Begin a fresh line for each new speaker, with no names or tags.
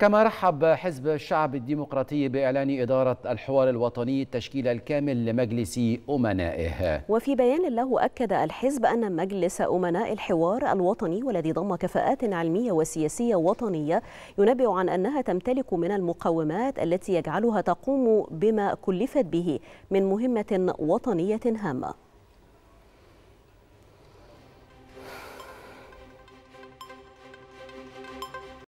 كما رحب حزب الشعب الديمقراطي بإعلان إدارة الحوار الوطني التشكيل الكامل لمجلس أمنائه
وفي بيان له أكد الحزب أن مجلس أمناء الحوار الوطني والذي ضم كفاءات علمية وسياسية وطنية ينبئ عن أنها تمتلك من المقومات التي يجعلها تقوم بما كلفت به من مهمة وطنية هامة